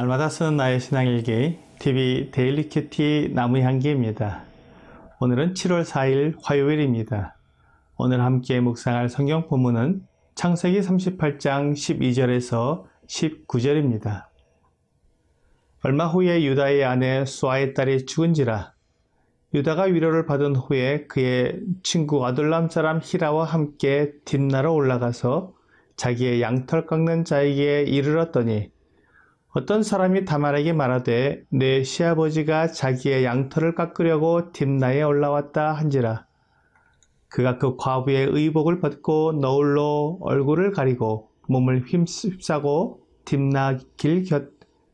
날마다 쓰는 나의 신앙일기 TV 데일리 큐티 나무향기입니다. 오늘은 7월 4일 화요일입니다. 오늘 함께 묵상할 성경 본문은 창세기 38장 12절에서 19절입니다. 얼마 후에 유다의 아내 수아의 딸이 죽은지라 유다가 위로를 받은 후에 그의 친구 아둘람 사람 히라와 함께 딥나로 올라가서 자기의 양털 깎는 자에게 이르렀더니 어떤 사람이 다말에게 말하되 내 시아버지가 자기의 양털을 깎으려고 딥나에 올라왔다 한지라 그가 그 과부의 의복을 벗고 너울로 얼굴을 가리고 몸을 휩싸고 딥나 길곁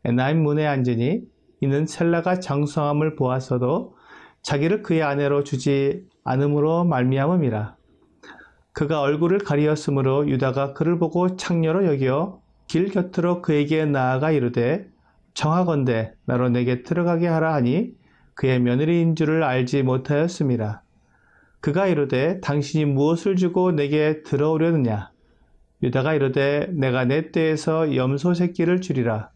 에나임 문에 앉으니 이는 셀라가 장성함을 보아서도 자기를 그의 아내로 주지 않음으로 말미암음이라 그가 얼굴을 가리었으므로 유다가 그를 보고 창녀로 여기어 길 곁으로 그에게 나아가 이르되 정하건대 나로 내게 들어가게 하라 하니 그의 며느리인 줄을 알지 못하였습니다. 그가 이르되 당신이 무엇을 주고 내게 들어오려느냐 유다가 이르되 내가 내때에서 염소 새끼를 주리라.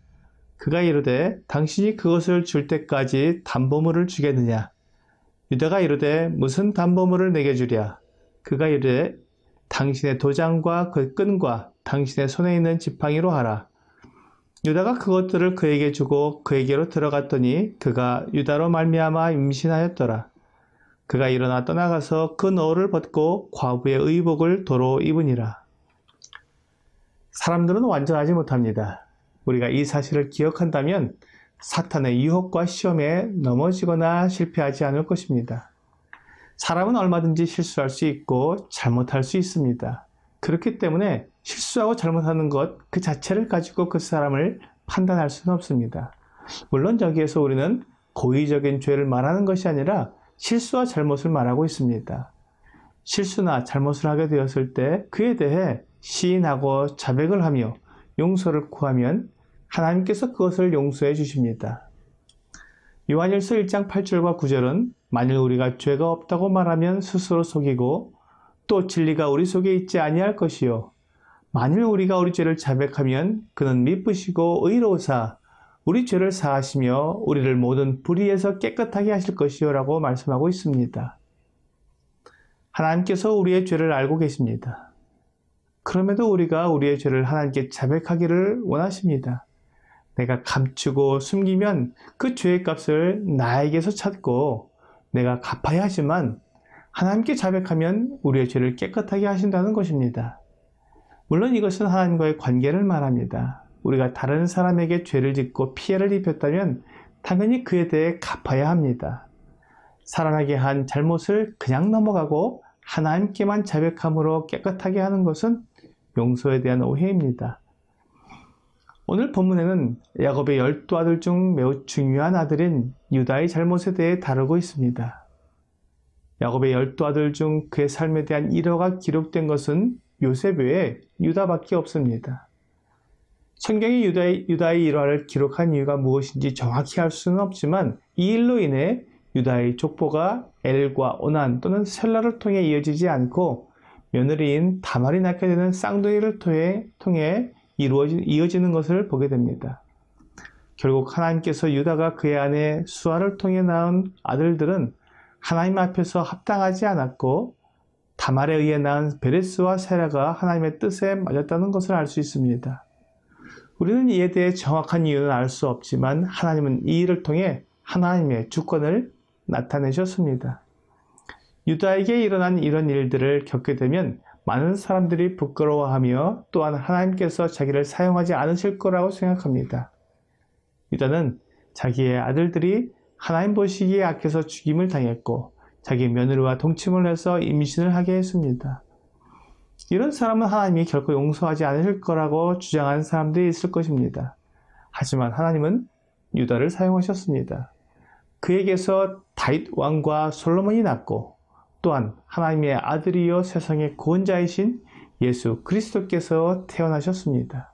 그가 이르되 당신이 그것을 줄 때까지 담보물을 주겠느냐. 유다가 이르되 무슨 담보물을 내게 주랴. 그가 이르되 당신의 도장과 그 끈과 당신의 손에 있는 지팡이로 하라. 유다가 그것들을 그에게 주고 그에게로 들어갔더니 그가 유다로 말미암아 임신하였더라. 그가 일어나 떠나가서 그너을 벗고 과부의 의복을 도로 입으니라. 사람들은 완전하지 못합니다. 우리가 이 사실을 기억한다면 사탄의 유혹과 시험에 넘어지거나 실패하지 않을 것입니다. 사람은 얼마든지 실수할 수 있고 잘못할 수 있습니다. 그렇기 때문에 실수하고 잘못하는 것 그 자체를 가지고 그 사람을 판단할 수는 없습니다. 물론 여기에서 우리는 고의적인 죄를 말하는 것이 아니라 실수와 잘못을 말하고 있습니다. 실수나 잘못을 하게 되었을 때 그에 대해 시인하고 자백을 하며 용서를 구하면 하나님께서 그것을 용서해 주십니다. 요한일서 1장 8절과 9절은 만일 우리가 죄가 없다고 말하면 스스로 속이고 또 진리가 우리 속에 있지 아니할 것이요 만일 우리가 우리 죄를 자백하면 그는 미쁘시고 의로우사 우리 죄를 사하시며 우리를 모든 불의에서 깨끗하게 하실 것이요 라고 말씀하고 있습니다. 하나님께서 우리의 죄를 알고 계십니다. 그럼에도 우리가 우리의 죄를 하나님께 자백하기를 원하십니다. 내가 감추고 숨기면 그 죄의 값을 나에게서 찾고 내가 갚아야 하지만 하나님께 자백하면 우리의 죄를 깨끗하게 하신다는 것입니다. 물론 이것은 하나님과의 관계를 말합니다. 우리가 다른 사람에게 죄를 짓고 피해를 입혔다면 당연히 그에 대해 갚아야 합니다. 사람에게 한 잘못을 그냥 넘어가고 하나님께만 자백함으로 깨끗하게 하는 것은 용서에 대한 오해입니다. 오늘 본문에는 야곱의 열두 아들 중 매우 중요한 아들인 유다의 잘못에 대해 다루고 있습니다. 야곱의 열두 아들 중 그의 삶에 대한 일화가 기록된 것은 요셉 외에 유다밖에 없습니다. 성경이 유다의, 유다의 일화를 기록한 이유가 무엇인지 정확히 알 수는 없지만 이 일로 인해 유다의 족보가 엘과 오난 또는 셀라를 통해 이어지지 않고 며느리인 다말이 낳게 되는 쌍둥이를 통해, 통해 이루어진, 이어지는 것을 보게 됩니다. 결국 하나님께서 유다가 그의 아내 수아를 통해 낳은 아들들은 하나님 앞에서 합당하지 않았고 다말에 의해 낳은 베레스와 세라가 하나님의 뜻에 맞았다는 것을 알 수 있습니다. 우리는 이에 대해 정확한 이유는 알 수 없지만 하나님은 이 일을 통해 하나님의 주권을 나타내셨습니다. 유다에게 일어난 이런 일들을 겪게 되면 많은 사람들이 부끄러워하며 또한 하나님께서 자기를 사용하지 않으실 거라고 생각합니다. 유다는 자기의 아들들이 하나님 보시기에 악해서 죽임을 당했고 자기 며느리와 동침을 해서 임신을 하게 했습니다. 이런 사람은 하나님이 결코 용서하지 않으실 거라고 주장하는 사람들이 있을 것입니다. 하지만 하나님은 유다를 사용하셨습니다. 그에게서 다윗 왕과 솔로몬이 낳고 또한 하나님의 아들이요 세상의 구원자이신 예수 그리스도께서 태어나셨습니다.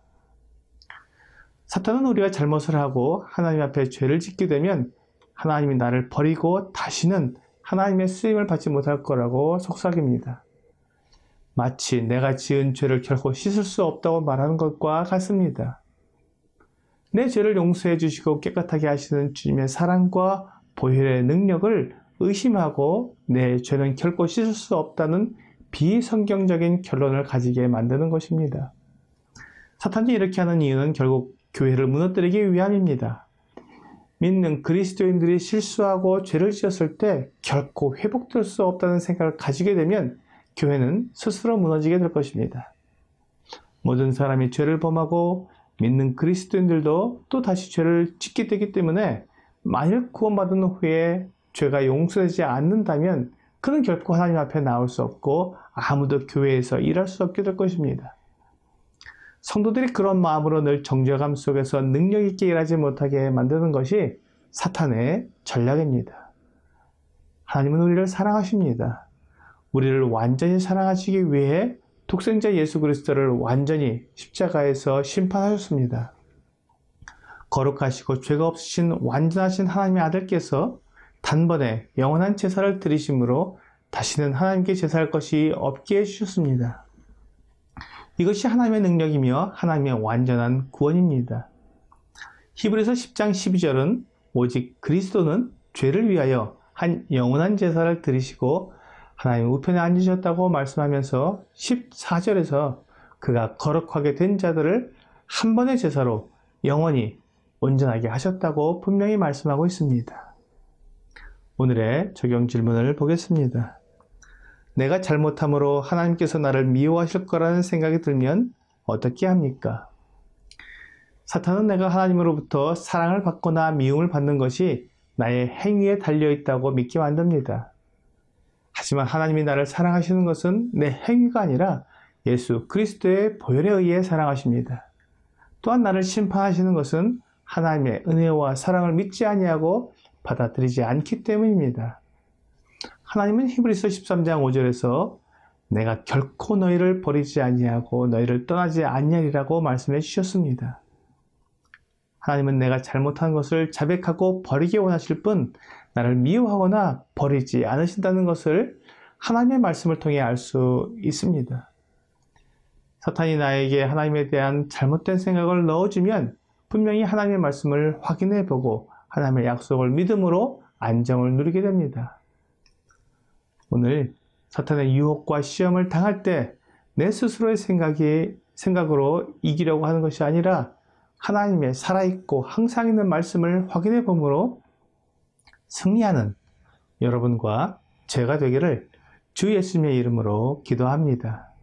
사탄은 우리가 잘못을 하고 하나님 앞에 죄를 짓게 되면 하나님이 나를 버리고 다시는 하나님의 쓰임을 받지 못할 거라고 속삭입니다. 마치 내가 지은 죄를 결코 씻을 수 없다고 말하는 것과 같습니다. 내 죄를 용서해 주시고 깨끗하게 하시는 주님의 사랑과 보혈의 능력을 의심하고 내 죄는 결코 씻을 수 없다는 비성경적인 결론을 가지게 만드는 것입니다. 사탄이 이렇게 하는 이유는 결국 교회를 무너뜨리기 위함입니다. 믿는 그리스도인들이 실수하고 죄를 지었을 때 결코 회복될 수 없다는 생각을 가지게 되면 교회는 스스로 무너지게 될 것입니다. 모든 사람이 죄를 범하고 믿는 그리스도인들도 또 다시 죄를 짓게 되기 때문에 만일 구원받은 후에 죄가 용서되지 않는다면 그는 결코 하나님 앞에 나올 수 없고 아무도 교회에서 일할 수 없게 될 것입니다. 성도들이 그런 마음으로 늘 정죄감 속에서 능력 있게 일하지 못하게 만드는 것이 사탄의 전략입니다. 하나님은 우리를 사랑하십니다. 우리를 완전히 사랑하시기 위해 독생자 예수 그리스도를 완전히 십자가에서 심판하셨습니다. 거룩하시고 죄가 없으신 완전하신 하나님의 아들께서 단번에 영원한 제사를 드리심으로 다시는 하나님께 제사할 것이 없게 해주셨습니다. 이것이 하나님의 능력이며 하나님의 완전한 구원입니다. 히브리서 10장 12절은 오직 그리스도는 죄를 위하여 한 영원한 제사를 드리시고 하나님 우편에 앉으셨다고 말씀하면서 14절에서 그가 거룩하게 된 자들을 한 번의 제사로 영원히 온전하게 하셨다고 분명히 말씀하고 있습니다. 오늘의 적용 질문을 보겠습니다. 내가 잘못함으로 하나님께서 나를 미워하실 거라는 생각이 들면 어떻게 합니까? 사탄은 내가 하나님으로부터 사랑을 받거나 미움을 받는 것이 나의 행위에 달려 있다고 믿게 만듭니다. 하지만 하나님이 나를 사랑하시는 것은 내 행위가 아니라 예수 그리스도의 보혈에 의해 사랑하십니다. 또한 나를 심판하시는 것은 하나님의 은혜와 사랑을 믿지 아니하고 받아들이지 않기 때문입니다. 하나님은 히브리서 13장 5절에서 내가 결코 너희를 버리지 아니하고 너희를 떠나지 아니하리라고 말씀해 주셨습니다. 하나님은 내가 잘못한 것을 자백하고 버리게 원하실 뿐 나를 미워하거나 버리지 않으신다는 것을 하나님의 말씀을 통해 알 수 있습니다. 사탄이 나에게 하나님에 대한 잘못된 생각을 넣어주면 분명히 하나님의 말씀을 확인해 보고 하나님의 약속을 믿음으로 안정을 누리게 됩니다. 오늘 사탄의 유혹과 시험을 당할 때 내 스스로의 생각이 생각으로 이기려고 하는 것이 아니라 하나님의 살아있고 항상 있는 말씀을 확인해 보므로 승리하는 여러분과 제가 되기를 주 예수님의 이름으로 기도합니다.